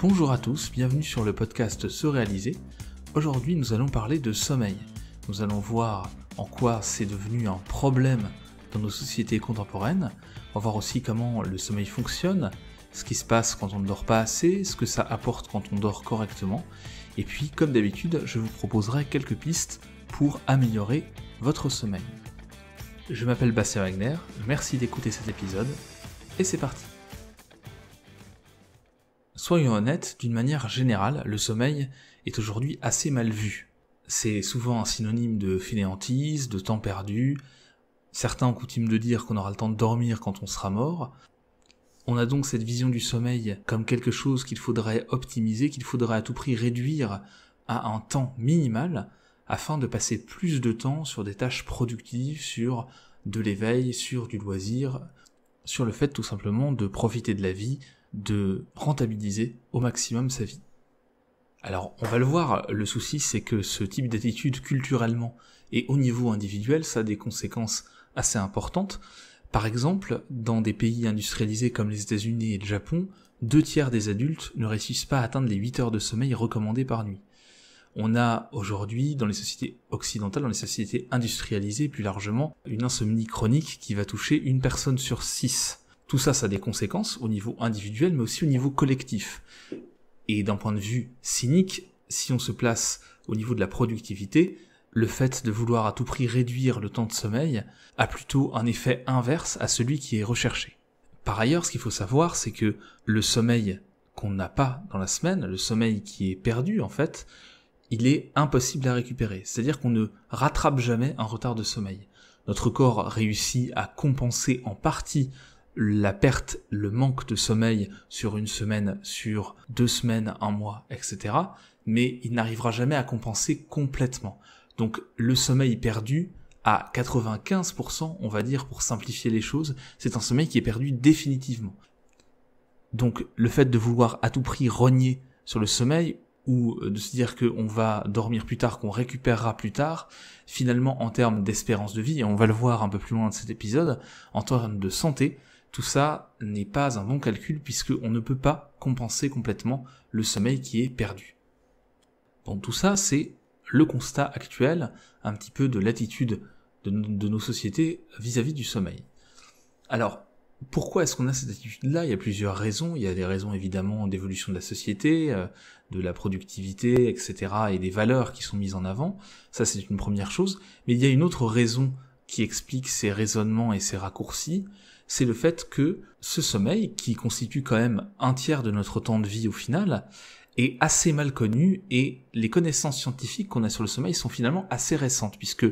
Bonjour à tous, bienvenue sur le podcast Se réaliser. Aujourd'hui nous allons parler de sommeil. Nous allons voir en quoi c'est devenu un problème dans nos sociétés contemporaines. On va voir aussi comment le sommeil fonctionne, ce qui se passe quand on ne dort pas assez, ce que ça apporte quand on dort correctement. Et puis, comme d'habitude, je vous proposerai quelques pistes pour améliorer votre sommeil. Je m'appelle Bastien Wagner, merci d'écouter cet épisode, et c'est parti Soyons honnêtes, d'une manière générale, le sommeil est aujourd'hui assez mal vu. C'est souvent un synonyme de fainéantise, de temps perdu. Certains ont coutume de dire qu'on aura le temps de dormir quand on sera mort. On a donc cette vision du sommeil comme quelque chose qu'il faudrait optimiser, qu'il faudrait à tout prix réduire à un temps minimal afin de passer plus de temps sur des tâches productives, sur de l'éveil, sur du loisir, sur le fait tout simplement de profiter de la vie, de rentabiliser au maximum sa vie. Alors on va le voir, le souci c'est que ce type d'attitude culturellement et au niveau individuel, ça a des conséquences assez importantes. Par exemple, dans des pays industrialisés comme les États-Unis et le Japon, deux tiers des adultes ne réussissent pas à atteindre les 8 heures de sommeil recommandées par nuit. On a aujourd'hui, dans les sociétés occidentales, dans les sociétés industrialisées plus largement, une insomnie chronique qui va toucher une personne sur six. Tout ça, ça a des conséquences au niveau individuel, mais aussi au niveau collectif. Et d'un point de vue cynique, si on se place au niveau de la productivité, le fait de vouloir à tout prix réduire le temps de sommeil a plutôt un effet inverse à celui qui est recherché. Par ailleurs, ce qu'il faut savoir, c'est que le sommeil qu'on n'a pas dans la semaine, le sommeil qui est perdu en fait, il est impossible à récupérer. C'est-à-dire qu'on ne rattrape jamais un retard de sommeil. Notre corps réussit à compenser en partie la perte, le manque de sommeil sur une semaine, sur deux semaines, un mois, etc. Mais il n'arrivera jamais à compenser complètement. Donc le sommeil perdu, à 95%, on va dire, pour simplifier les choses, c'est un sommeil qui est perdu définitivement. Donc le fait de vouloir à tout prix rogner sur le sommeil, ou euh, de se dire qu'on va dormir plus tard, qu'on récupérera plus tard, finalement en termes d'espérance de vie, et on va le voir un peu plus loin de cet épisode, en termes de santé, tout ça n'est pas un bon calcul puisque on ne peut pas compenser complètement le sommeil qui est perdu. Bon, tout ça, c'est le constat actuel, un petit peu de l'attitude de, nos sociétés vis à -vis du sommeil. Alors, pourquoi est-ce qu'on a cette attitude-là Il y a plusieurs raisons. Il y a des raisons évidemment d'évolution de la société, euh, de la productivité, etc., et des valeurs qui sont mises en avant. Ça, c'est une première chose. Mais il y a une autre raison qui explique ces raisonnements et ces raccourcis, c'est le fait que ce sommeil, qui constitue quand même un tiers de notre temps de vie au final, est assez mal connu et les connaissances scientifiques qu'on a sur le sommeil sont finalement assez récentes puisque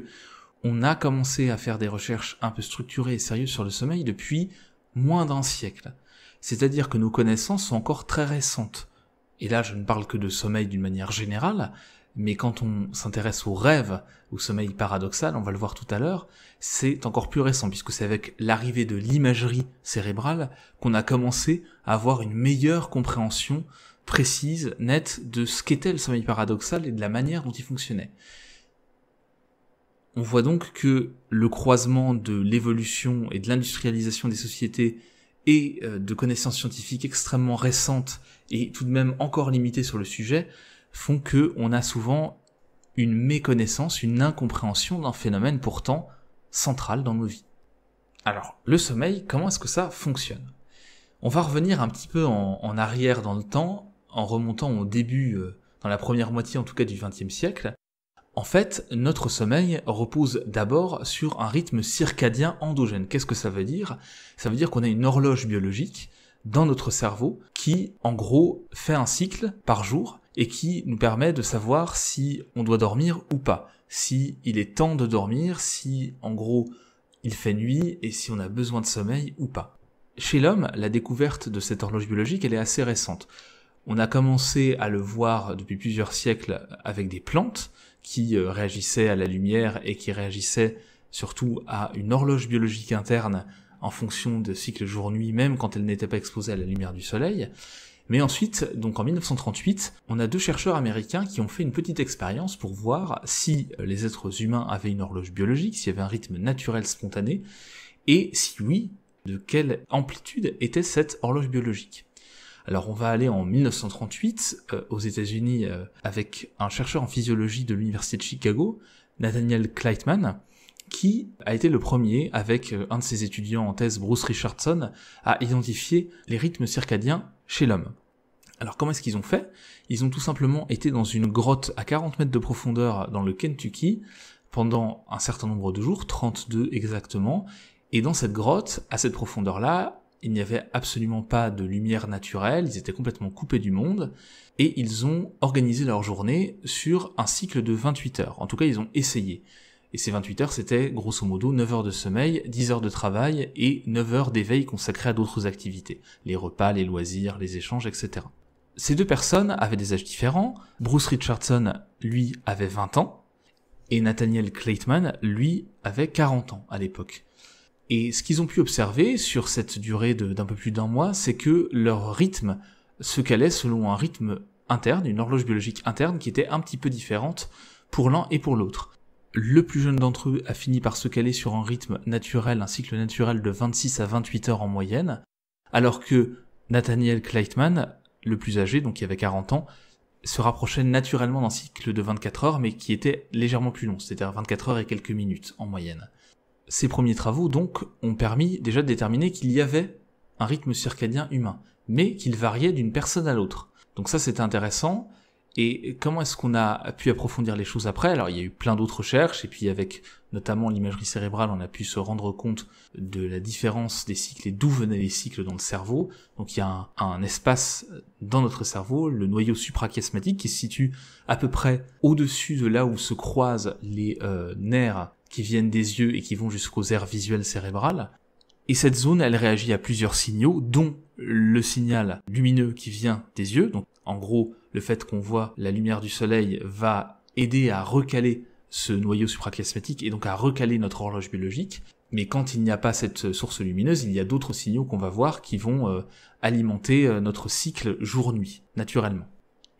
on a commencé à faire des recherches un peu structurées et sérieuses sur le sommeil depuis moins d'un siècle. C'est-à-dire que nos connaissances sont encore très récentes. Et là, je ne parle que de sommeil d'une manière générale, mais quand on s'intéresse au rêve, au sommeil paradoxal, on va le voir tout à l'heure, c'est encore plus récent, puisque c'est avec l'arrivée de l'imagerie cérébrale qu'on a commencé à avoir une meilleure compréhension précise, nette, de ce qu'était le sommeil paradoxal et de la manière dont il fonctionnait. On voit donc que le croisement de l'évolution et de l'industrialisation des sociétés et euh, de connaissances scientifiques extrêmement récentes et tout de même encore limitées sur le sujet font qu'on on a souvent une méconnaissance, une incompréhension d'un phénomène pourtant central dans nos vies. Alors, le sommeil, comment est-ce que ça fonctionne On va revenir un petit peu en, arrière dans le temps, en remontant au début, euh, dans la première moitié en tout cas du XXe siècle. En fait, notre sommeil repose d'abord sur un rythme circadien endogène. Qu'est-ce que ça veut dire Ça veut dire qu'on a une horloge biologique dans notre cerveau qui, en gros, fait un cycle par jour et qui nous permet de savoir si on doit dormir ou pas, si il est temps de dormir, si en gros il fait nuit et si on a besoin de sommeil ou pas. Chez l'homme, la découverte de cette horloge biologique, elle est assez récente. On a commencé à le voir depuis plusieurs siècles avec des plantes qui euh, réagissaient à la lumière et qui réagissaient surtout à une horloge biologique interne en fonction de cycles jour-nuit, même quand elles n'étaient pas exposées à la lumière du soleil. Mais ensuite, donc en 1938, on a deux chercheurs américains qui ont fait une petite expérience pour voir si euh, les êtres humains avaient une horloge biologique, s'il y avait un rythme naturel spontané, et si oui, de quelle amplitude était cette horloge biologique. Alors on va aller en 1938 euh, aux États-Unis euh, avec un chercheur en physiologie de l'Université de Chicago, Nathaniel Kleitman, qui a été le premier, avec euh, un de ses étudiants en thèse, Bruce Richardson, à identifier les rythmes circadiens chez l'homme. Alors comment est-ce qu'ils ont fait Ils ont tout simplement été dans une grotte à 40 mètres de profondeur dans le Kentucky pendant un certain nombre de jours, 32 exactement, et dans cette grotte, à cette profondeur-là, il n'y avait absolument pas de lumière naturelle, ils étaient complètement coupés du monde, et ils ont organisé leur journée sur un cycle de 28 heures. En tout cas, ils ont essayé. Et ces 28 heures, c'était grosso modo 9 heures de sommeil, 10 heures de travail et 9 heures d'éveil consacrées à d'autres activités, les repas, les loisirs, les échanges, etc. Ces deux personnes avaient des âges différents. Bruce Richardson, lui, avait 20 ans, et Nathaniel Claytman, lui, avait 40 ans à l'époque. Et ce qu'ils ont pu observer sur cette durée d'un peu plus d'un mois, c'est que leur rythme se calait selon un rythme interne, une horloge biologique interne qui était un petit peu différente pour l'un et pour l'autre. Le plus jeune d'entre eux a fini par se caler sur un rythme naturel, un cycle naturel de 26 à 28 heures en moyenne, alors que Nathaniel Kleitman, le plus âgé, donc qui avait 40 ans, se rapprochait naturellement d'un cycle de 24 heures, mais qui était légèrement plus long, c'est-à-dire 24 heures et quelques minutes en moyenne. Ces premiers travaux, donc, ont permis déjà de déterminer qu'il y avait un rythme circadien humain, mais qu'il variait d'une personne à l'autre. Donc ça, c'était intéressant, et comment est-ce qu'on a pu approfondir les choses après Alors il y a eu plein d'autres recherches, et puis avec notamment l'imagerie cérébrale, on a pu se rendre compte de la différence des cycles et d'où venaient les cycles dans le cerveau. Donc il y a un, espace dans notre cerveau, le noyau suprachiasmatique, qui se situe à peu près au-dessus de là où se croisent les euh, nerfs qui viennent des yeux et qui vont jusqu'aux aires visuelles cérébrales. Et cette zone, elle réagit à plusieurs signaux, dont le signal lumineux qui vient des yeux, donc en gros le fait qu'on voit la lumière du soleil va aider à recaler ce noyau suprachiasmatique et donc à recaler notre horloge biologique. Mais quand il n'y a pas cette source lumineuse, il y a d'autres signaux qu'on va voir qui vont euh, alimenter euh, notre cycle jour-nuit, naturellement.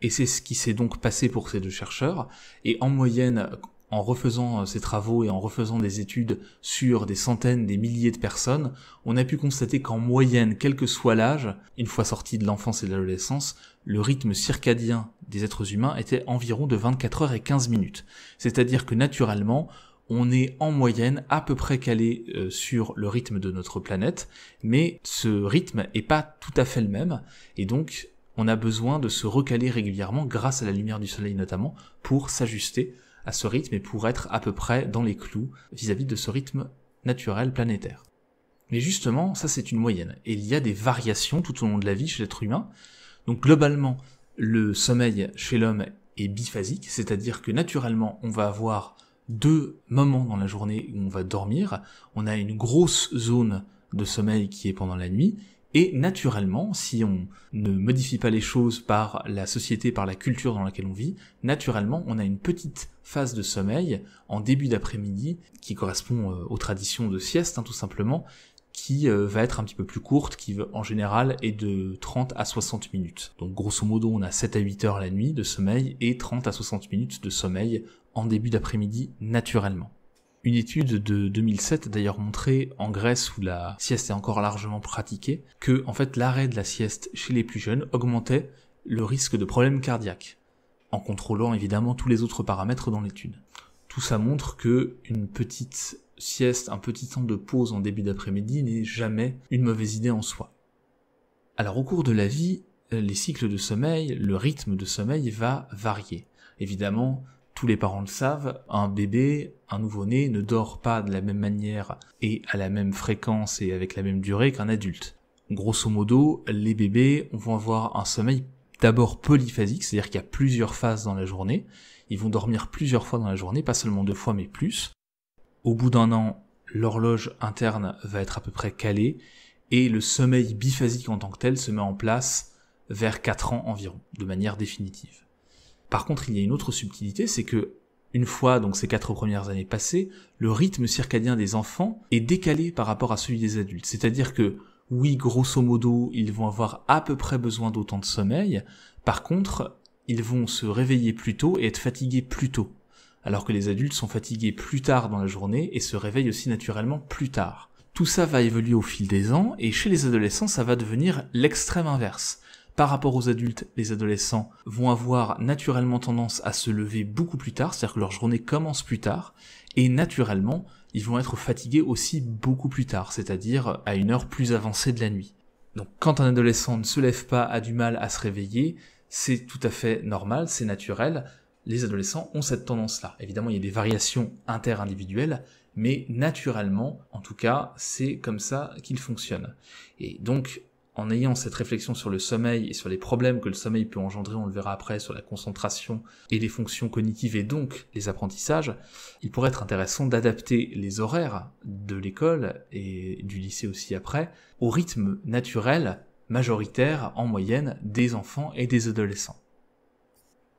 Et c'est ce qui s'est donc passé pour ces deux chercheurs. Et en moyenne, en refaisant ces euh, travaux et en refaisant des études sur des centaines, des milliers de personnes, on a pu constater qu'en moyenne, quel que soit l'âge, une fois sorti de l'enfance et de l'adolescence, le rythme circadien des êtres humains était environ de 24 heures et 15 minutes. C'est-à-dire que naturellement, on est en moyenne à peu près calé euh, sur le rythme de notre planète, mais ce rythme est pas tout à fait le même, et donc on a besoin de se recaler régulièrement grâce à la lumière du soleil notamment pour s'ajuster à ce rythme et pour être à peu près dans les clous vis-à-vis -vis de ce rythme naturel planétaire. Mais justement, ça c'est une moyenne, et il y a des variations tout au long de la vie chez l'être humain. Donc globalement, le sommeil chez l'homme est biphasique, c'est-à-dire que naturellement on va avoir deux moments dans la journée où on va dormir, on a une grosse zone de sommeil qui est pendant la nuit, et naturellement, si on ne modifie pas les choses par la société, par la culture dans laquelle on vit, naturellement, on a une petite phase de sommeil en début d'après-midi qui correspond euh, aux traditions de sieste, hein, tout simplement, qui euh, va être un petit peu plus courte, qui euh, en général est de 30 à 60 minutes. Donc grosso modo, on a 7 à 8 heures la nuit de sommeil et 30 à 60 minutes de sommeil en début d'après-midi naturellement. Une étude de 2007 a d'ailleurs montré, en Grèce où la sieste est encore largement pratiquée, que en fait l'arrêt de la sieste chez les plus jeunes augmentait le risque de problèmes cardiaques, en contrôlant évidemment tous les autres paramètres dans l'étude. Tout ça montre que une petite sieste, un petit temps de pause en début d'après-midi n'est jamais une mauvaise idée en soi. Alors au cours de la vie, euh, les cycles de sommeil, le rythme de sommeil va varier. Évidemment, tous les parents le savent, un bébé, un nouveau-né ne dort pas de la même manière et à la même fréquence et avec la même durée qu'un adulte. Grosso modo, les bébés vont avoir un sommeil d'abord polyphasique, c'est-à-dire qu'il y a plusieurs phases dans la journée. Ils vont dormir plusieurs fois dans la journée, pas seulement deux fois, mais plus. Au bout d'un an, l'horloge interne va être à peu près calée et le sommeil biphasique en tant que tel se met en place vers 4 ans environ, de manière définitive. Par contre, il y a une autre subtilité, c'est que une fois donc ces quatre premières années passées, le rythme circadien des enfants est décalé par rapport à celui des adultes. C'est-à-dire que oui, grosso modo, ils vont avoir à peu près besoin d'autant de sommeil. Par contre, ils vont se réveiller plus tôt et être fatigués plus tôt. Alors que les adultes sont fatigués plus tard dans la journée et se réveillent aussi naturellement plus tard. Tout ça va évoluer au fil des ans et chez les adolescents, ça va devenir l'extrême inverse par rapport aux adultes, les adolescents vont avoir naturellement tendance à se lever beaucoup plus tard, c'est-à-dire que leur journée commence plus tard, et naturellement, ils vont être fatigués aussi beaucoup plus tard, c'est-à-dire à une heure plus avancée de la nuit. Donc quand un adolescent ne se lève pas, a du mal à se réveiller, c'est tout à fait normal, c'est naturel, les adolescents ont cette tendance-là. Évidemment, il y a des variations inter-individuelles, mais naturellement, en tout cas, c'est comme ça qu'ils fonctionnent. Et donc, en ayant cette réflexion sur le sommeil et sur les problèmes que le sommeil peut engendrer, on le verra après, sur la concentration et les fonctions cognitives et donc les apprentissages, il pourrait être intéressant d'adapter les horaires de l'école et du lycée aussi après au rythme naturel majoritaire en moyenne des enfants et des adolescents.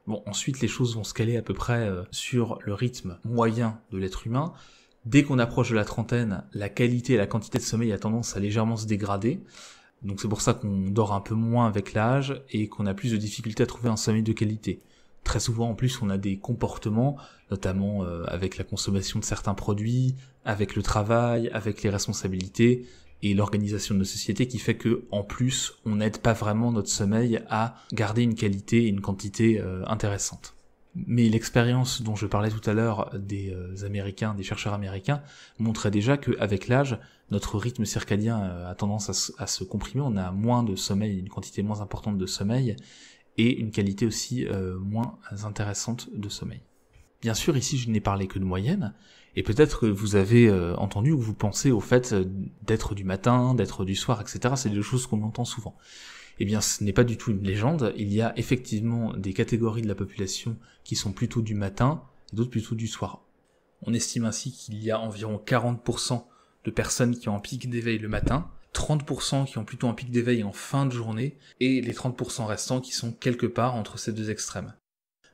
Bon, ensuite les choses vont se caler à peu près euh, sur le rythme moyen de l'être humain. Dès qu'on approche de la trentaine, la qualité et la quantité de sommeil a tendance à légèrement se dégrader. Donc c'est pour ça qu'on dort un peu moins avec l'âge et qu'on a plus de difficultés à trouver un sommeil de qualité. Très souvent en plus on a des comportements, notamment euh, avec la consommation de certains produits, avec le travail, avec les responsabilités et l'organisation de nos sociétés qui fait que en plus on n'aide pas vraiment notre sommeil à garder une qualité et une quantité euh, intéressante. Mais l'expérience dont je parlais tout à l'heure des euh, Américains, des chercheurs américains, montrait déjà qu'avec l'âge, notre rythme circadien euh, a tendance à se, comprimer, on a moins de sommeil, une quantité moins importante de sommeil, et une qualité aussi euh, moins intéressante de sommeil. Bien sûr, ici, je n'ai parlé que de moyenne, et peut-être que vous avez euh, entendu ou vous pensez au fait d'être du matin, d'être du soir, etc. C'est des choses qu'on entend souvent. Eh bien, ce n'est pas du tout une légende. Il y a effectivement des catégories de la population qui sont plutôt du matin et d'autres plutôt du soir. On estime ainsi qu'il y a environ 40% de personnes qui ont un pic d'éveil le matin, 30% qui ont plutôt un pic d'éveil en fin de journée, et les 30% restants qui sont quelque part entre ces deux extrêmes.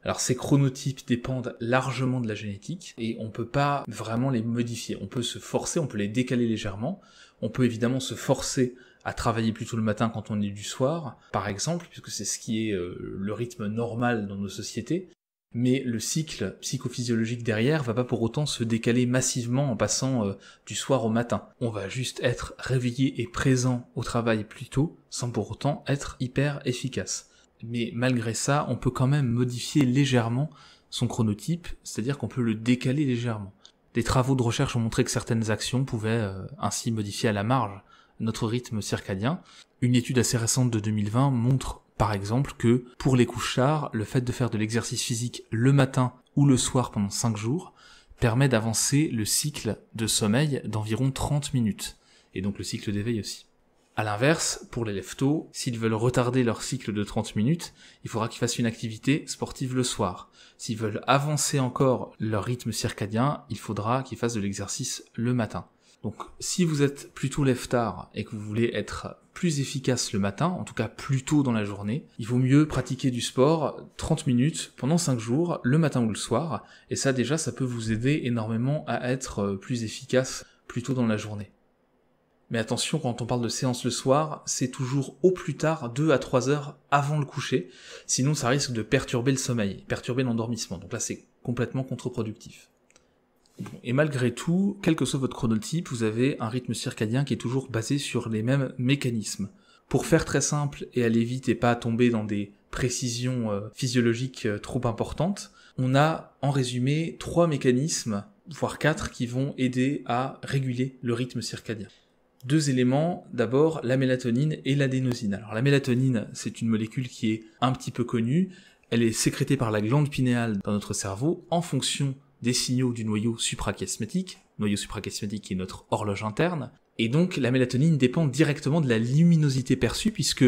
Alors ces chronotypes dépendent largement de la génétique et on peut pas vraiment les modifier. On peut se forcer, on peut les décaler légèrement. On peut évidemment se forcer à travailler plutôt le matin quand on est du soir, par exemple, puisque c'est ce qui est euh, le rythme normal dans nos sociétés mais le cycle psychophysiologique derrière va pas pour autant se décaler massivement en passant euh, du soir au matin. On va juste être réveillé et présent au travail plus tôt, sans pour autant être hyper efficace. Mais malgré ça, on peut quand même modifier légèrement son chronotype, c'est-à-dire qu'on peut le décaler légèrement. Des travaux de recherche ont montré que certaines actions pouvaient euh, ainsi modifier à la marge notre rythme circadien. Une étude assez récente de 2020 montre par exemple que pour les couchards, le fait de faire de l'exercice physique le matin ou le soir pendant 5 jours permet d'avancer le cycle de sommeil d'environ 30 minutes, et donc le cycle d'éveil aussi. À l'inverse, pour les leftos, s'ils veulent retarder leur cycle de 30 minutes, il faudra qu'ils fassent une activité sportive le soir. S'ils veulent avancer encore leur rythme circadien, il faudra qu'ils fassent de l'exercice le matin. Donc si vous êtes plutôt lève tard et que vous voulez être plus efficace le matin, en tout cas plus tôt dans la journée, il vaut mieux pratiquer du sport 30 minutes pendant 5 jours, le matin ou le soir, et ça déjà ça peut vous aider énormément à être euh, plus efficace plus tôt dans la journée. Mais attention, quand on parle de séance le soir, c'est toujours au plus tard 2 à 3 heures avant le coucher, sinon ça risque de perturber le sommeil, perturber l'endormissement. Donc là, c'est complètement contre-productif. Et malgré tout, quel que soit votre chronotype, vous avez un rythme circadien qui est toujours basé sur les mêmes mécanismes. Pour faire très simple et aller vite et pas tomber dans des précisions euh, physiologiques euh, trop importantes, on a en résumé trois mécanismes, voire quatre, qui vont aider à réguler le rythme circadien deux éléments. D'abord, la mélatonine et l'adénosine. Alors, la mélatonine, c'est une molécule qui est un petit peu connue. Elle est sécrétée par la glande pinéale dans notre cerveau en fonction des signaux du noyau suprachiasmatique, noyau suprachiasmatique qui est notre horloge interne, et donc la mélatonine dépend directement de la luminosité perçue puisque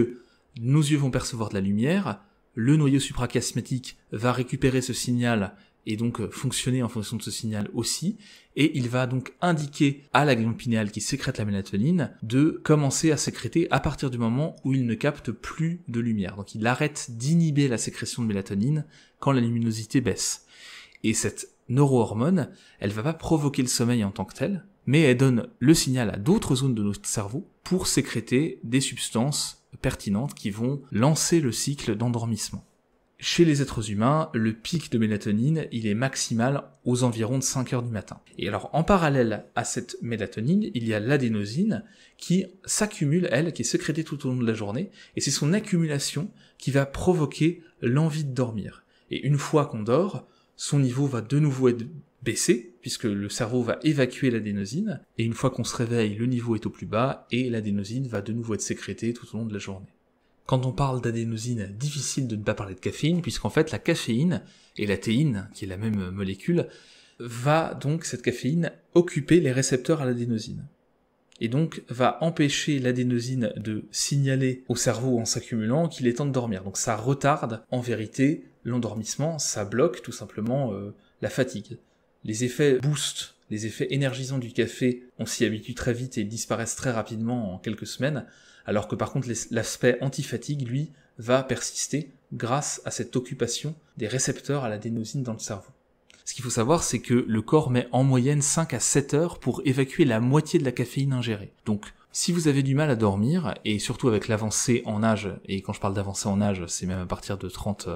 nos yeux vont percevoir de la lumière, le noyau suprachiasmatique va récupérer ce signal et donc euh, fonctionner en fonction de ce signal aussi, et il va donc indiquer à la glande pinéale qui sécrète la mélatonine de commencer à sécréter à partir du moment où il ne capte plus de lumière. Donc il arrête d'inhiber la sécrétion de mélatonine quand la luminosité baisse. Et cette neurohormone, elle va pas provoquer le sommeil en tant que tel, mais elle donne le signal à d'autres zones de notre cerveau pour sécréter des substances pertinentes qui vont lancer le cycle d'endormissement. Chez les êtres humains, le pic de mélatonine, il est maximal aux environs de 5 heures du matin. Et alors, en parallèle à cette mélatonine, il y a l'adénosine qui s'accumule, elle, qui est sécrétée tout au long de la journée, et c'est son accumulation qui va provoquer l'envie de dormir. Et une fois qu'on dort, son niveau va de nouveau être baissé, puisque le cerveau va évacuer l'adénosine, et une fois qu'on se réveille, le niveau est au plus bas, et l'adénosine va de nouveau être sécrétée tout au long de la journée. Quand on parle d'adénosine, difficile de ne pas parler de caféine, puisqu'en fait la caféine et la théine, qui est la même molécule, va donc cette caféine occuper les récepteurs à l'adénosine. Et donc va empêcher l'adénosine de signaler au cerveau en s'accumulant qu'il est temps de dormir. Donc ça retarde en vérité l'endormissement, ça bloque tout simplement euh, la fatigue. Les effets boost, les effets énergisants du café, on s'y habitue très vite et disparaissent très rapidement en quelques semaines, alors que par contre l'aspect antifatigue, lui, va persister grâce à cette occupation des récepteurs à la dans le cerveau. Ce qu'il faut savoir, c'est que le corps met en moyenne 5 à 7 heures pour évacuer la moitié de la caféine ingérée. Donc, si vous avez du mal à dormir, et surtout avec l'avancée en âge, et quand je parle d'avancée en âge, c'est même à partir de 30,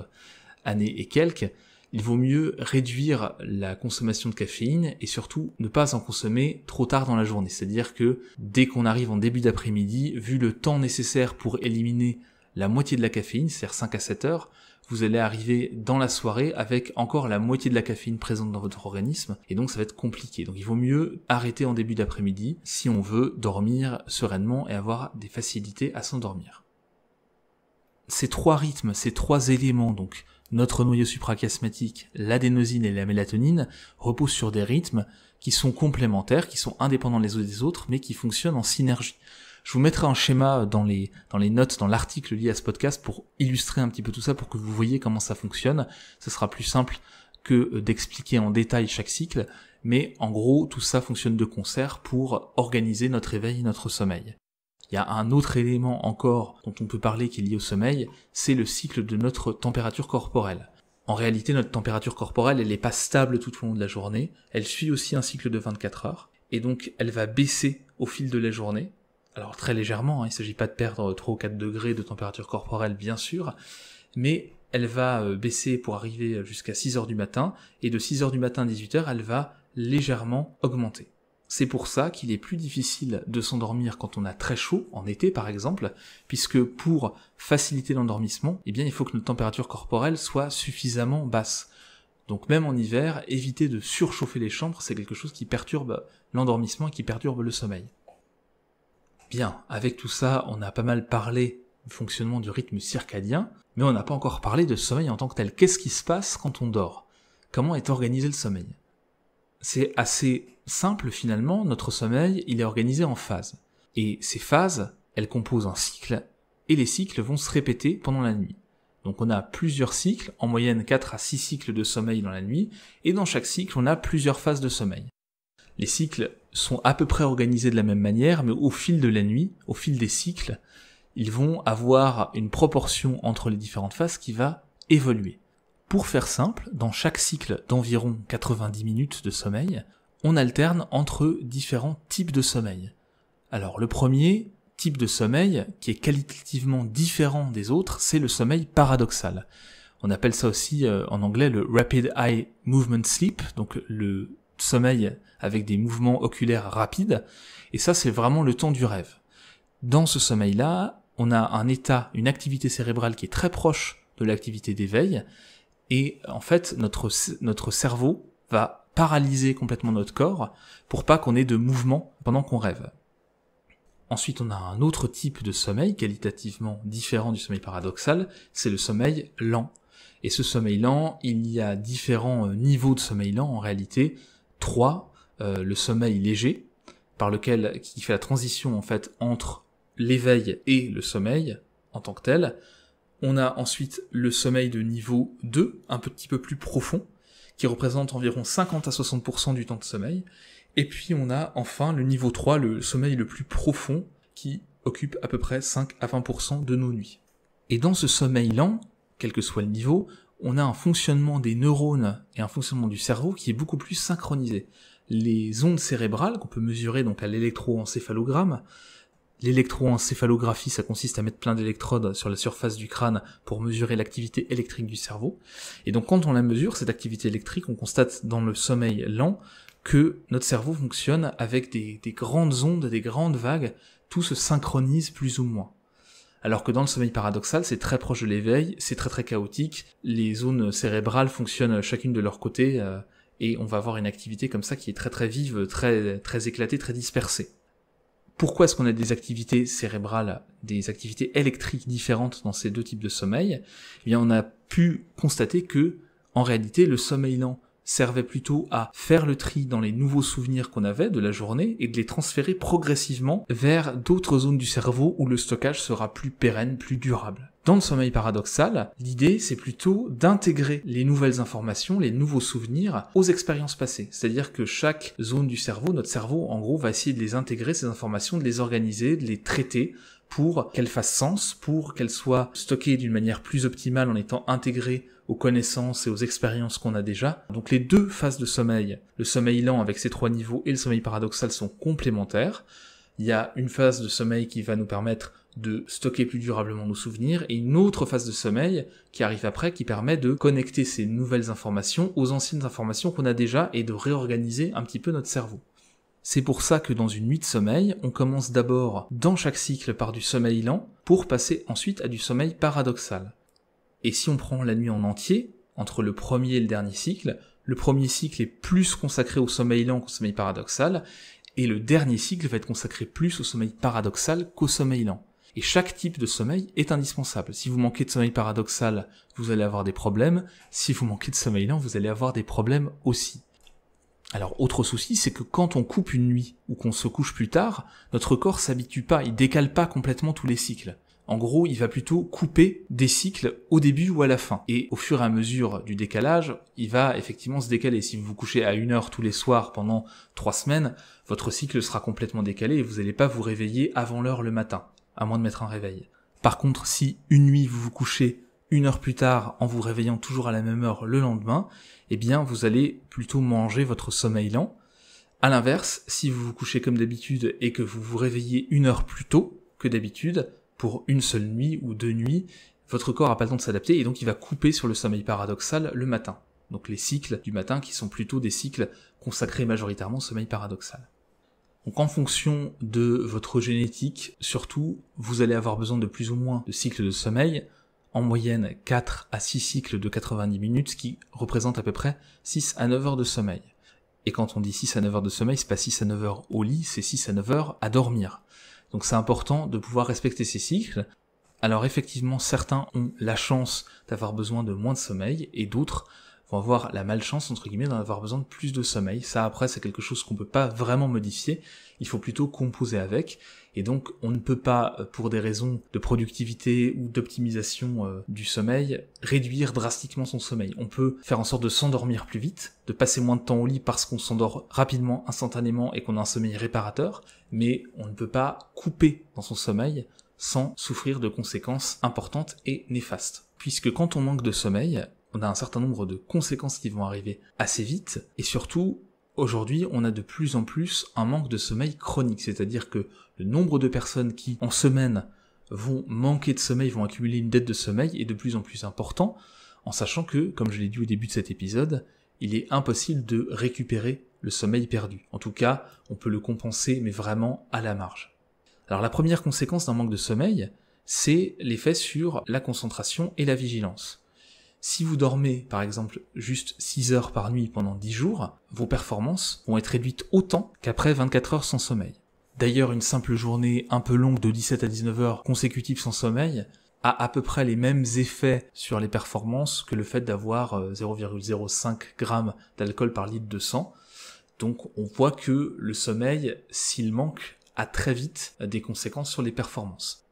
années et quelques, il vaut mieux réduire la consommation de caféine et surtout ne pas en consommer trop tard dans la journée. C'est-à-dire que dès qu'on arrive en début d'après-midi, vu le temps nécessaire pour éliminer la moitié de la caféine, c'est-à-dire 5 à 7 heures, vous allez arriver dans la soirée avec encore la moitié de la caféine présente dans votre organisme et donc ça va être compliqué. Donc il vaut mieux arrêter en début d'après-midi si on veut dormir sereinement et avoir des facilités à s'endormir. Ces trois rythmes, ces trois éléments donc notre noyau suprachiasmatique, l'adénosine et la mélatonine, reposent sur des rythmes qui sont complémentaires, qui sont indépendants les uns des autres, mais qui fonctionnent en synergie. Je vous mettrai un schéma dans les, dans les notes, dans l'article lié à ce podcast pour illustrer un petit peu tout ça, pour que vous voyez comment ça fonctionne. Ce sera plus simple que euh, d'expliquer en détail chaque cycle, mais en gros, tout ça fonctionne de concert pour organiser notre éveil et notre sommeil. Il y a un autre élément encore dont on peut parler qui est lié au sommeil, c'est le cycle de notre température corporelle. En réalité, notre température corporelle, elle n'est pas stable tout au long de la journée, elle suit aussi un cycle de 24 heures, et donc elle va baisser au fil de la journée, alors très légèrement, hein, il ne s'agit pas de perdre 3 ou 4 degrés de température corporelle bien sûr, mais elle va euh, baisser pour arriver jusqu'à 6 heures du matin, et de 6 heures du matin à 18 heures, elle va légèrement augmenter. C'est pour ça qu'il est plus difficile de s'endormir quand on a très chaud, en été par exemple, puisque pour faciliter l'endormissement, eh bien il faut que notre température corporelle soit suffisamment basse. Donc même en hiver, éviter de surchauffer les chambres, c'est quelque chose qui perturbe l'endormissement et qui perturbe le sommeil. Bien, avec tout ça, on a pas mal parlé du fonctionnement du rythme circadien, mais on n'a pas encore parlé de sommeil en tant que tel. Qu'est-ce qui se passe quand on dort Comment est organisé le sommeil c'est assez simple finalement, notre sommeil, il est organisé en phases. Et ces phases, elles composent un cycle, et les cycles vont se répéter pendant la nuit. Donc on a plusieurs cycles, en moyenne 4 à 6 cycles de sommeil dans la nuit, et dans chaque cycle, on a plusieurs phases de sommeil. Les cycles sont à peu près organisés de la même manière, mais au fil de la nuit, au fil des cycles, ils vont avoir une proportion entre les différentes phases qui va évoluer. Pour faire simple, dans chaque cycle d'environ 90 minutes de sommeil, on alterne entre différents types de sommeil. Alors le premier type de sommeil, qui est qualitativement différent des autres, c'est le sommeil paradoxal. On appelle ça aussi euh, en anglais le rapid eye movement sleep, donc le sommeil avec des mouvements oculaires rapides, et ça c'est vraiment le temps du rêve. Dans ce sommeil-là, on a un état, une activité cérébrale qui est très proche de l'activité d'éveil, et euh, en fait notre, notre cerveau va paralyser complètement notre corps pour pas qu'on ait de mouvement pendant qu'on rêve. Ensuite, on a un autre type de sommeil qualitativement différent du sommeil paradoxal, c'est le sommeil lent. Et ce sommeil lent, il y a différents euh, niveaux de sommeil lent en réalité. Trois, euh, le sommeil léger, par lequel qui fait la transition en fait entre l'éveil et le sommeil en tant que tel. On a ensuite le sommeil de niveau 2, un petit peu plus profond, qui représente environ 50 à 60% du temps de sommeil. Et puis on a enfin le niveau 3, le sommeil le plus profond, qui occupe à peu près 5 à 20% de nos nuits. Et dans ce sommeil lent, quel que soit le niveau, on a un fonctionnement des neurones et un fonctionnement du cerveau qui est beaucoup plus synchronisé. Les ondes cérébrales qu'on peut mesurer donc à l'électroencéphalogramme L'électroencéphalographie, ça consiste à mettre plein d'électrodes sur la surface du crâne pour mesurer l'activité électrique du cerveau. Et donc quand on la mesure, cette activité électrique, on constate dans le sommeil lent que notre cerveau fonctionne avec des, grandes ondes, des grandes vagues, tout se synchronise plus ou moins. Alors que dans le sommeil paradoxal, c'est très proche de l'éveil, c'est très très chaotique, les zones cérébrales fonctionnent chacune de leur côté, euh, et on va avoir une activité comme ça qui est très très vive, très très éclatée, très dispersée pourquoi est-ce qu'on a des activités cérébrales, des activités électriques différentes dans ces deux types de sommeil Eh bien, on a pu constater que, en réalité, le sommeil lent servait plutôt à faire le tri dans les nouveaux souvenirs qu'on avait de la journée et de les transférer progressivement vers d'autres zones du cerveau où le stockage sera plus pérenne, plus durable. Dans le sommeil paradoxal, l'idée c'est plutôt d'intégrer les nouvelles informations, les nouveaux souvenirs aux expériences passées. C'est-à-dire que chaque zone du cerveau, notre cerveau en gros va essayer de les intégrer, ces informations, de les organiser, de les traiter pour qu'elles fassent sens, pour qu'elles soient stockées d'une manière plus optimale en étant intégrées aux connaissances et aux expériences qu'on a déjà. Donc les deux phases de sommeil, le sommeil lent avec ses trois niveaux et le sommeil paradoxal sont complémentaires. Il y a une phase de sommeil qui va nous permettre de stocker plus durablement nos souvenirs et une autre phase de sommeil qui arrive après qui permet de connecter ces nouvelles informations aux anciennes informations qu'on a déjà et de réorganiser un petit peu notre cerveau. C'est pour ça que dans une nuit de sommeil, on commence d'abord dans chaque cycle par du sommeil lent pour passer ensuite à du sommeil paradoxal. Et si on prend la nuit en entier, entre le premier et le dernier cycle, le premier cycle est plus consacré au sommeil lent qu'au sommeil paradoxal, et le dernier cycle va être consacré plus au sommeil paradoxal qu'au sommeil lent. Et chaque type de sommeil est indispensable. Si vous manquez de sommeil paradoxal, vous allez avoir des problèmes. Si vous manquez de sommeil lent, vous allez avoir des problèmes aussi. Alors, autre souci, c'est que quand on coupe une nuit ou qu'on se couche plus tard, notre corps s'habitue pas, il décale pas complètement tous les cycles. En gros, il va plutôt couper des cycles au début ou à la fin. Et au fur et à mesure du décalage, il va effectivement se décaler. Si vous vous couchez à une heure tous les soirs pendant trois semaines, votre cycle sera complètement décalé et vous n'allez pas vous réveiller avant l'heure le matin, à moins de mettre un réveil. Par contre, si une nuit vous vous couchez une heure plus tard en vous réveillant toujours à la même heure le lendemain, eh bien vous allez plutôt manger votre sommeil lent. À l'inverse, si vous vous couchez comme d'habitude et que vous vous réveillez une heure plus tôt que d'habitude, pour une seule nuit ou deux nuits, votre corps a pas le temps de s'adapter et donc il va couper sur le sommeil paradoxal le matin. Donc les cycles du matin qui sont plutôt des cycles consacrés majoritairement au sommeil paradoxal. Donc en fonction de votre génétique, surtout, vous allez avoir besoin de plus ou moins de cycles de sommeil, en moyenne 4 à 6 cycles de 90 minutes, ce qui représente à peu près 6 à 9 heures de sommeil. Et quand on dit 6 à 9 heures de sommeil, c'est pas 6 à 9 heures au lit, c'est 6 à 9 heures à dormir. Donc c'est important de pouvoir respecter ces cycles. Alors effectivement, certains ont la chance d'avoir besoin de moins de sommeil et d'autres vont avoir la malchance, entre guillemets, d'en avoir besoin de plus de sommeil. Ça après, c'est quelque chose qu'on peut pas vraiment modifier. Il faut plutôt composer avec. Et donc, on ne peut pas, euh, pour des raisons de productivité ou d'optimisation euh, du sommeil, réduire drastiquement son sommeil. On peut faire en sorte de s'endormir plus vite, de passer moins de temps au lit parce qu'on s'endort rapidement, instantanément et qu'on a un sommeil réparateur, mais on ne peut pas couper dans son sommeil sans souffrir de conséquences importantes et néfastes. Puisque quand on manque de sommeil, on a un certain nombre de conséquences qui vont arriver assez vite, et surtout, Aujourd'hui, on a de plus en plus un manque de sommeil chronique, c'est-à-dire que le nombre de personnes qui, en semaine, vont manquer de sommeil, vont accumuler une dette de sommeil est de plus en plus important, en sachant que, comme je l'ai dit au début de cet épisode, il est impossible de récupérer le sommeil perdu. En tout cas, on peut le compenser, mais vraiment à la marge. Alors la première conséquence d'un manque de sommeil, c'est l'effet sur la concentration et la vigilance. Si vous dormez, par exemple, juste 6 heures par nuit pendant 10 jours, vos performances vont être réduites autant qu'après 24 heures sans sommeil. D'ailleurs, une simple journée un peu longue de 17 à 19 heures consécutives sans sommeil a à peu près les mêmes effets sur les performances que le fait d'avoir 0,05 euh, g d'alcool par litre de sang. Donc on voit que le sommeil, s'il manque, a très vite euh, des conséquences sur les performances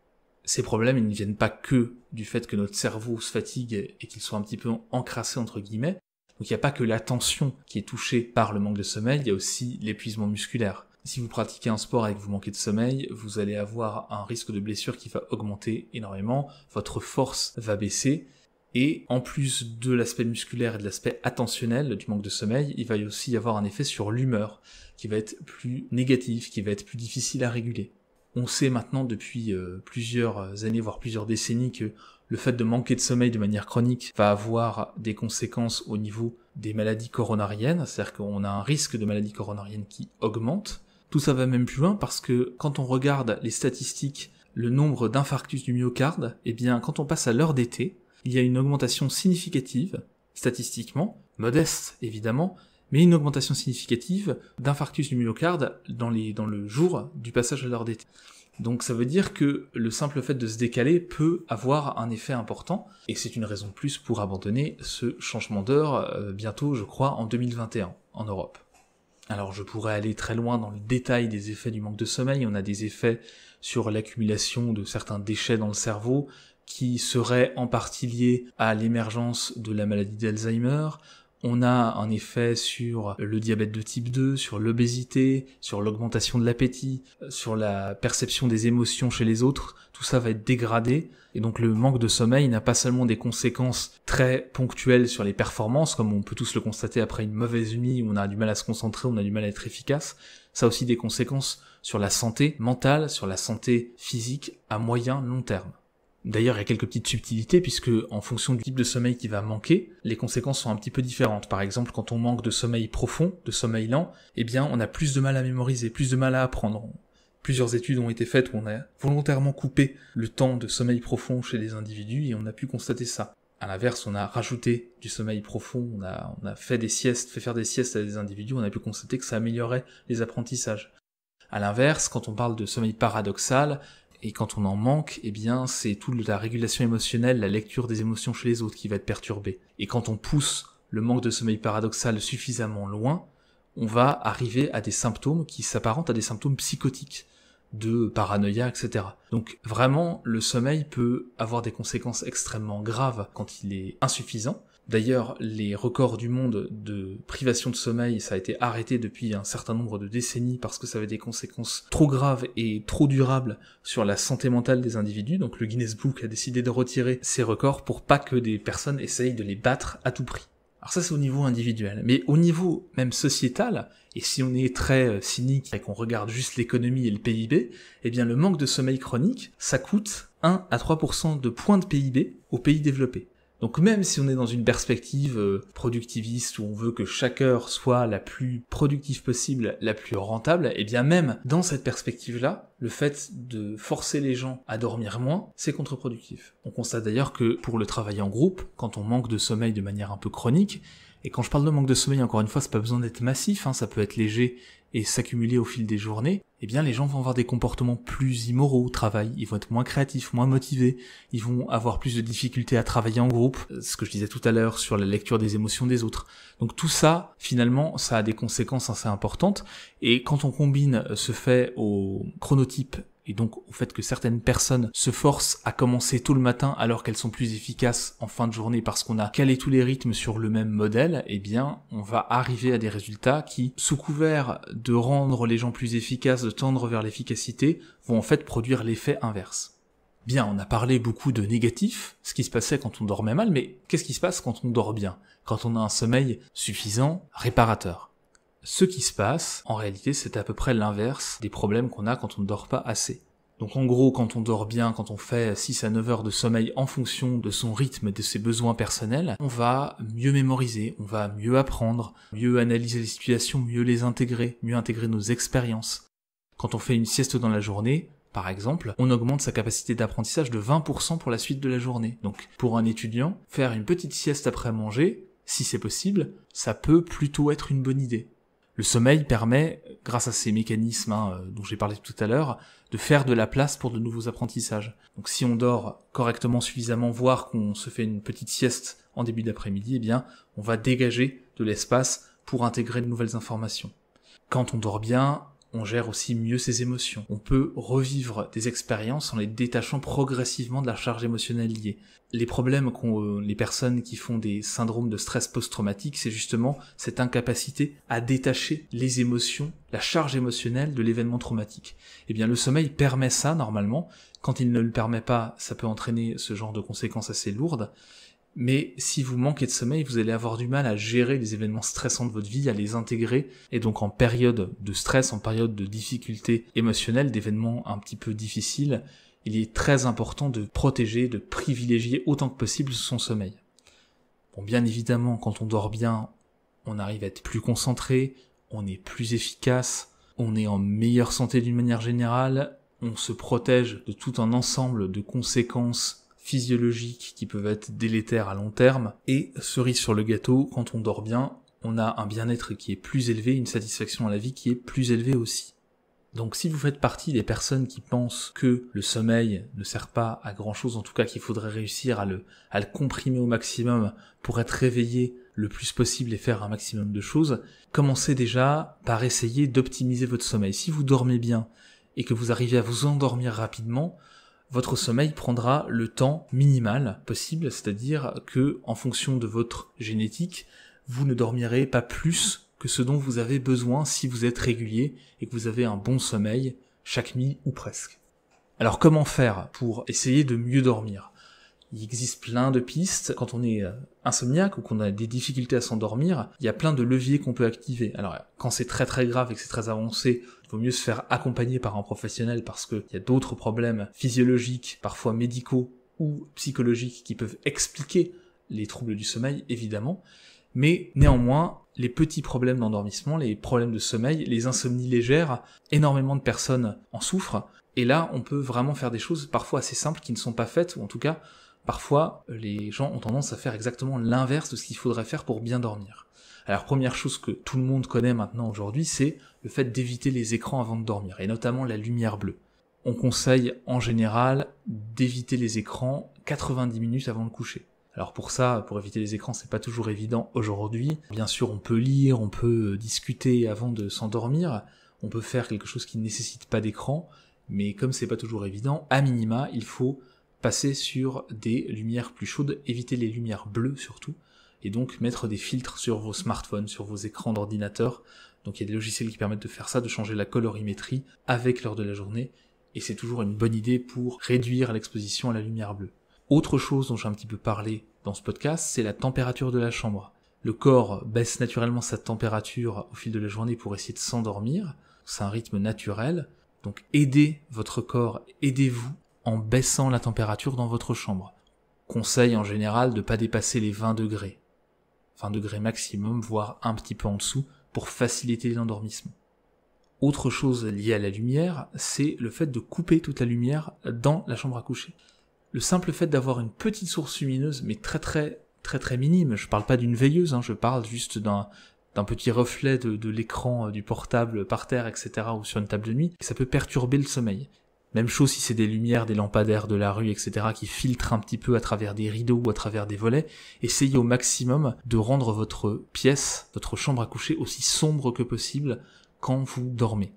ces problèmes, ils ne viennent pas que du fait que notre cerveau se fatigue et qu'il soit un petit peu encrassé entre guillemets. Donc il n'y a pas que l'attention qui est touchée par le manque de sommeil, il y a aussi l'épuisement musculaire. Si vous pratiquez un sport et que vous manquez de sommeil, vous allez avoir un risque de blessure qui va augmenter énormément, votre force va baisser, et en plus de l'aspect musculaire et de l'aspect attentionnel du manque de sommeil, il va aussi y avoir un effet sur l'humeur qui va être plus négatif, qui va être plus difficile à réguler. On sait maintenant depuis euh, plusieurs euh, années, voire plusieurs décennies, que le fait de manquer de sommeil de manière chronique va avoir des conséquences au niveau des maladies coronariennes, c'est-à-dire qu'on a un risque de maladie coronarienne qui augmente. Tout ça va même plus loin parce que quand on regarde les statistiques, le nombre d'infarctus du myocarde, eh bien quand on passe à l'heure d'été, il y a une augmentation significative, statistiquement, modeste évidemment, mais une augmentation significative d'infarctus du myocarde dans, les, dans le jour du passage à l'heure d'été. Donc ça veut dire que le simple fait de se décaler peut avoir un effet important, et c'est une raison de plus pour abandonner ce changement d'heure euh, bientôt, je crois, en 2021 en Europe. Alors je pourrais aller très loin dans le détail des effets du manque de sommeil, on a des effets sur l'accumulation de certains déchets dans le cerveau qui seraient en partie liés à l'émergence de la maladie d'Alzheimer, on a un effet sur le diabète de type 2, sur l'obésité, sur l'augmentation de l'appétit, euh, sur la perception des émotions chez les autres. Tout ça va être dégradé. Et donc le manque de sommeil n'a pas seulement des conséquences très ponctuelles sur les performances, comme on peut tous le constater après une mauvaise nuit où on a du mal à se concentrer, on a du mal à être efficace. Ça a aussi des conséquences sur la santé mentale, sur la santé physique à moyen long terme. D'ailleurs, il y a quelques petites subtilités puisque en fonction du type de sommeil qui va manquer, les conséquences sont un petit peu différentes. Par exemple, quand on manque de sommeil profond, de sommeil lent, eh bien, on a plus de mal à mémoriser, plus de mal à apprendre. Plusieurs études ont été faites où on a volontairement coupé le temps de sommeil profond chez des individus et on a pu constater ça. À l'inverse, on a rajouté du sommeil profond, on a, on a fait des siestes, fait faire des siestes à des individus, on a pu constater que ça améliorait les apprentissages. À l'inverse, quand on parle de sommeil paradoxal, et quand on en manque, eh bien, c'est toute la régulation émotionnelle, la lecture des émotions chez les autres qui va être perturbée. Et quand on pousse le manque de sommeil paradoxal suffisamment loin, on va arriver à des symptômes qui s'apparentent à des symptômes psychotiques, de paranoïa, etc. Donc vraiment, le sommeil peut avoir des conséquences extrêmement graves quand il est insuffisant, D'ailleurs, les records du monde de privation de sommeil, ça a été arrêté depuis un certain nombre de décennies parce que ça avait des conséquences trop graves et trop durables sur la santé mentale des individus. Donc le Guinness Book a décidé de retirer ces records pour pas que des personnes essayent de les battre à tout prix. Alors ça c'est au niveau individuel, mais au niveau même sociétal, et si on est très euh, cynique et qu'on regarde juste l'économie et le PIB, eh bien le manque de sommeil chronique, ça coûte 1 à 3% de points de PIB aux pays développés. Donc même si on est dans une perspective euh, productiviste où on veut que chaque heure soit la plus productive possible, la plus rentable, et eh bien même dans cette perspective-là, le fait de forcer les gens à dormir moins, c'est contre-productif. On constate d'ailleurs que pour le travail en groupe, quand on manque de sommeil de manière un peu chronique, et quand je parle de manque de sommeil, encore une fois, c'est pas besoin d'être massif, hein, ça peut être léger et s'accumuler au fil des journées, eh bien les gens vont avoir des comportements plus immoraux au travail, ils vont être moins créatifs, moins motivés, ils vont avoir plus de difficultés à travailler en groupe, ce que je disais tout à l'heure sur la lecture des émotions des autres. Donc tout ça, finalement, ça a des conséquences assez importantes, et quand on combine ce fait au chronotype et donc au fait que certaines personnes se forcent à commencer tôt le matin alors qu'elles sont plus efficaces en fin de journée parce qu'on a calé tous les rythmes sur le même modèle, eh bien on va arriver à des résultats qui, sous couvert de rendre les gens plus efficaces, de tendre vers l'efficacité, vont en fait produire l'effet inverse. Bien, on a parlé beaucoup de négatif, ce qui se passait quand on dormait mal, mais qu'est-ce qui se passe quand on dort bien, quand on a un sommeil suffisant, réparateur ce qui se passe, en réalité, c'est à peu près l'inverse des problèmes qu'on a quand on ne dort pas assez. Donc en gros, quand on dort bien, quand on fait 6 à 9 heures de sommeil en fonction de son rythme, et de ses besoins personnels, on va mieux mémoriser, on va mieux apprendre, mieux analyser les situations, mieux les intégrer, mieux intégrer nos expériences. Quand on fait une sieste dans la journée, par exemple, on augmente sa capacité d'apprentissage de 20% pour la suite de la journée. Donc pour un étudiant, faire une petite sieste après manger, si c'est possible, ça peut plutôt être une bonne idée. Le sommeil permet, grâce à ces mécanismes hein, euh, dont j'ai parlé tout à l'heure, de faire de la place pour de nouveaux apprentissages. Donc si on dort correctement suffisamment, voire qu'on se fait une petite sieste en début d'après-midi, eh bien, on va dégager de l'espace pour intégrer de nouvelles informations. Quand on dort bien, on gère aussi mieux ses émotions. On peut revivre des expériences en les détachant progressivement de la charge émotionnelle liée. Les problèmes qu'ont euh, les personnes qui font des syndromes de stress post-traumatique, c'est justement cette incapacité à détacher les émotions, la charge émotionnelle de l'événement traumatique. Eh bien, le sommeil permet ça normalement. Quand il ne le permet pas, ça peut entraîner ce genre de conséquences assez lourdes. Mais si vous manquez de sommeil, vous allez avoir du mal à gérer les événements stressants de votre vie, à les intégrer. Et donc en période de stress, en période de difficulté émotionnelle, d'événements un petit peu difficiles, il est très important de protéger, de privilégier autant que possible son sommeil. Bon, bien évidemment, quand on dort bien, on arrive à être plus concentré, on est plus efficace, on est en meilleure santé d'une manière générale, on se protège de tout un ensemble de conséquences physiologiques qui peuvent être délétères à long terme, et cerise sur le gâteau, quand on dort bien, on a un bien-être qui est plus élevé, une satisfaction à la vie qui est plus élevée aussi. Donc si vous faites partie des personnes qui pensent que le sommeil ne sert pas à grand chose, en tout cas qu'il faudrait réussir à le, à le comprimer au maximum pour être réveillé le plus possible et faire un maximum de choses, commencez déjà par essayer d'optimiser votre sommeil. Si vous dormez bien et que vous arrivez à vous endormir rapidement, votre sommeil prendra le temps minimal possible, c'est-à-dire que en fonction de votre génétique, vous ne dormirez pas plus que ce dont vous avez besoin si vous êtes régulier et que vous avez un bon sommeil chaque nuit ou presque. Alors comment faire pour essayer de mieux dormir il existe plein de pistes. Quand on est euh, insomniaque ou qu'on a des difficultés à s'endormir, il y a plein de leviers qu'on peut activer. Alors, quand c'est très très grave et que c'est très avancé, il vaut mieux se faire accompagner par un professionnel parce qu'il y a d'autres problèmes physiologiques, parfois médicaux ou psychologiques qui peuvent expliquer les troubles du sommeil, évidemment. Mais néanmoins, les petits problèmes d'endormissement, les problèmes de sommeil, les insomnies légères, énormément de personnes en souffrent. Et là, on peut vraiment faire des choses parfois assez simples qui ne sont pas faites, ou en tout cas, parfois, les gens ont tendance à faire exactement l'inverse de ce qu'il faudrait faire pour bien dormir. Alors première chose que tout le monde connaît maintenant aujourd'hui, c'est le fait d'éviter les écrans avant de dormir, et notamment la lumière bleue. On conseille en général d'éviter les écrans 90 minutes avant le coucher. Alors pour ça, pour éviter les écrans, c'est pas toujours évident aujourd'hui. Bien sûr, on peut lire, on peut euh, discuter avant de s'endormir, on peut faire quelque chose qui ne nécessite pas d'écran, mais comme c'est pas toujours évident, à minima, il faut passer sur des lumières plus chaudes, éviter les lumières bleues surtout, et donc mettre des filtres sur vos smartphones, sur vos écrans d'ordinateur. Donc il y a des logiciels qui permettent de faire ça, de changer la colorimétrie avec l'heure de la journée, et c'est toujours une bonne idée pour réduire l'exposition à la lumière bleue. Autre chose dont j'ai un petit peu parlé dans ce podcast, c'est la température de la chambre. Le corps baisse naturellement sa température au fil de la journée pour essayer de s'endormir, c'est un rythme naturel, donc aidez votre corps, aidez-vous en baissant la température dans votre chambre. Conseil en général de ne pas dépasser les 20 degrés. 20 degrés maximum, voire un petit peu en dessous, pour faciliter l'endormissement. Autre chose liée à la lumière, c'est le fait de couper toute la lumière dans la chambre à coucher. Le simple fait d'avoir une petite source lumineuse, mais très très très très minime, je parle pas d'une veilleuse, hein, je parle juste d'un petit reflet de l'écran euh, du portable par terre, etc., ou sur une table de nuit, ça peut perturber le sommeil. Même chose si c'est des lumières, des lampadaires de la rue, etc., qui filtrent un petit peu à travers des rideaux ou à travers des volets. Essayez au maximum de rendre votre pièce, votre chambre à coucher aussi sombre que possible quand vous dormez.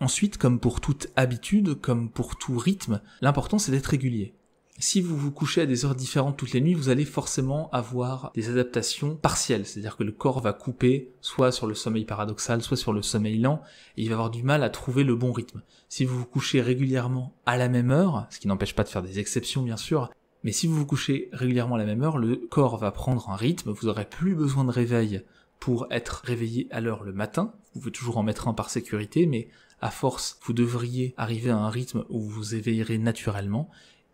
Ensuite, comme pour toute habitude, comme pour tout rythme, l'important c'est d'être régulier si vous vous couchez à des heures différentes toutes les nuits, vous allez forcément avoir des adaptations partielles, c'est-à-dire que le corps va couper soit sur le sommeil paradoxal, soit sur le sommeil lent, et il va avoir du mal à trouver le bon rythme. Si vous vous couchez régulièrement à la même heure, ce qui n'empêche pas de faire des exceptions bien sûr, mais si vous vous couchez régulièrement à la même heure, le corps va prendre un rythme, vous n'aurez plus besoin de réveil pour être réveillé à l'heure le matin, vous pouvez toujours en mettre un par sécurité, mais à force, vous devriez arriver à un rythme où vous vous éveillerez naturellement,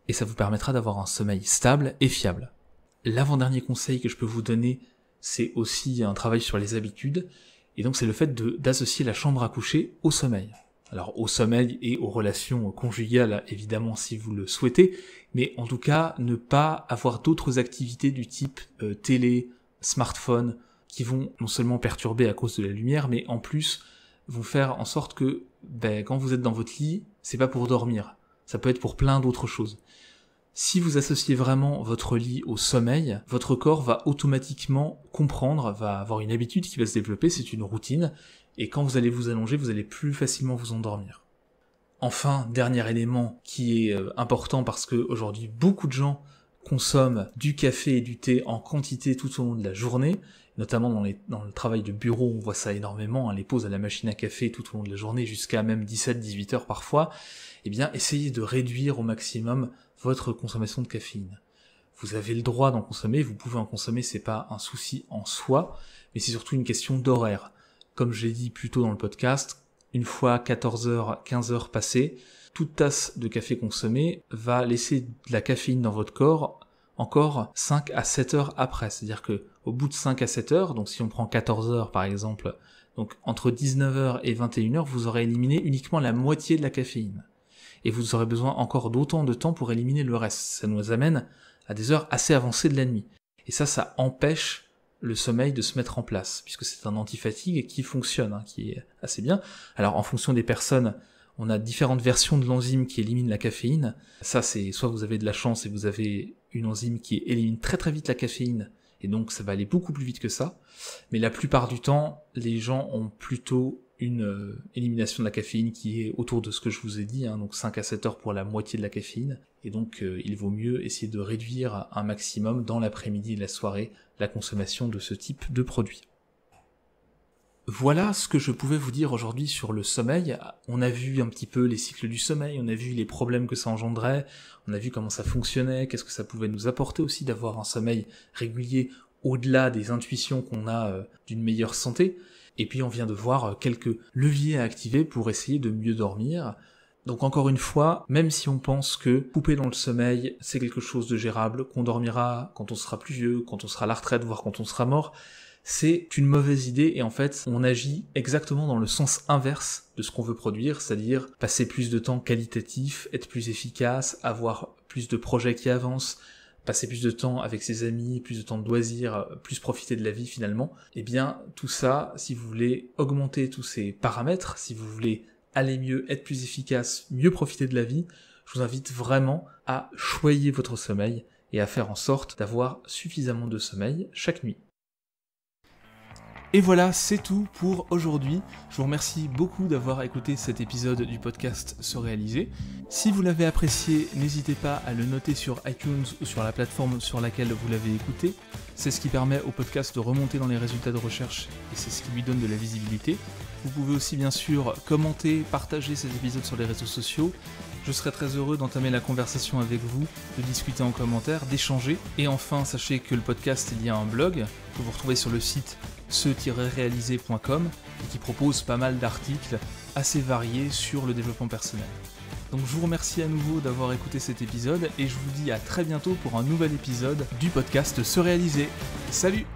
et ça vous permettra d'avoir un sommeil stable et fiable. L'avant-dernier conseil que je peux vous donner, c'est aussi un travail sur les habitudes, et donc c'est le fait d'associer la chambre à coucher au sommeil. Alors au sommeil et aux relations conjugales, évidemment, si vous le souhaitez, mais en tout cas, ne pas avoir d'autres activités du type euh, télé, smartphone, qui vont non seulement perturber à cause de la lumière, mais en plus vont faire en sorte que ben, quand vous êtes dans votre lit, c'est pas pour dormir, ça peut être pour plein d'autres choses. Si vous associez vraiment votre lit au sommeil, votre corps va automatiquement comprendre, va avoir une habitude qui va se développer, c'est une routine, et quand vous allez vous allonger, vous allez plus facilement vous endormir. Enfin, dernier élément qui est euh, important parce que aujourd'hui beaucoup de gens consomment du café et du thé en quantité tout au long de la journée, notamment dans, le travail de bureau, on voit ça énormément, hein, les pauses à la machine à café tout au long de la journée jusqu'à même 17-18 heures parfois, eh bien essayez de réduire au maximum votre consommation de caféine. Vous avez le droit d'en consommer, vous pouvez en consommer, c'est pas un souci en soi, mais c'est surtout une question d'horaire. Comme je l'ai dit plus tôt dans le podcast, une fois 14h, 15h passées, toute tasse de café consommée va laisser de la caféine dans votre corps encore 5 à 7 heures après. C'est-à-dire que au bout de 5 à 7 heures, donc si on prend 14 heures par exemple, donc entre 19h et 21h, vous aurez éliminé uniquement la moitié de la caféine et vous aurez besoin encore d'autant de temps pour éliminer le reste. Ça nous amène à des heures assez avancées de la nuit. Et ça, ça empêche le sommeil de se mettre en place, puisque c'est un antifatigue qui fonctionne, hein, qui est assez bien. Alors en fonction des personnes, on a différentes versions de l'enzyme qui élimine la caféine. Ça, c'est soit vous avez de la chance et vous avez une enzyme qui élimine très très vite la caféine, et donc ça va aller beaucoup plus vite que ça. Mais la plupart du temps, les gens ont plutôt une euh, élimination de la caféine qui est autour de ce que je vous ai dit, hein, donc 5 à 7 heures pour la moitié de la caféine, et donc euh, il vaut mieux essayer de réduire un maximum dans l'après-midi et la soirée la consommation de ce type de produit. Voilà ce que je pouvais vous dire aujourd'hui sur le sommeil. On a vu un petit peu les cycles du sommeil, on a vu les problèmes que ça engendrait, on a vu comment ça fonctionnait, qu'est-ce que ça pouvait nous apporter aussi d'avoir un sommeil régulier au-delà des intuitions qu'on a euh, d'une meilleure santé. Et puis on vient de voir euh, quelques leviers à activer pour essayer de mieux dormir. Donc encore une fois, même si on pense que couper dans le sommeil, c'est quelque chose de gérable, qu'on dormira quand on sera plus vieux, quand on sera à la retraite, voire quand on sera mort, c'est une mauvaise idée et en fait on agit exactement dans le sens inverse de ce qu'on veut produire, c'est-à-dire passer plus de temps qualitatif, être plus efficace, avoir plus de projets qui avancent, passer plus de temps avec ses amis, plus de temps de loisirs, euh, plus profiter de la vie finalement, eh bien tout ça, si vous voulez augmenter tous ces paramètres, si vous voulez aller mieux, être plus efficace, mieux profiter de la vie, je vous invite vraiment à choyer votre sommeil et à faire en sorte d'avoir suffisamment de sommeil chaque nuit. Et voilà, c'est tout pour aujourd'hui. Je vous remercie beaucoup d'avoir écouté cet épisode du podcast Se réaliser. Si vous l'avez apprécié, n'hésitez pas à le noter sur iTunes ou sur la plateforme sur laquelle vous l'avez écouté. C'est ce qui permet au podcast de remonter dans les résultats de recherche et c'est ce qui lui donne de la visibilité. Vous pouvez aussi bien sûr commenter, partager cet épisode sur les réseaux sociaux. Je serai très heureux d'entamer la conversation avec vous, de discuter en commentaire, d'échanger. Et enfin, sachez que le podcast est lié à un blog que vous retrouvez sur le site ce-réalisé.com et qui propose pas mal d'articles assez variés sur le développement personnel. Donc je vous remercie à nouveau d'avoir écouté cet épisode et je vous dis à très bientôt pour un nouvel épisode du podcast Se réaliser. Salut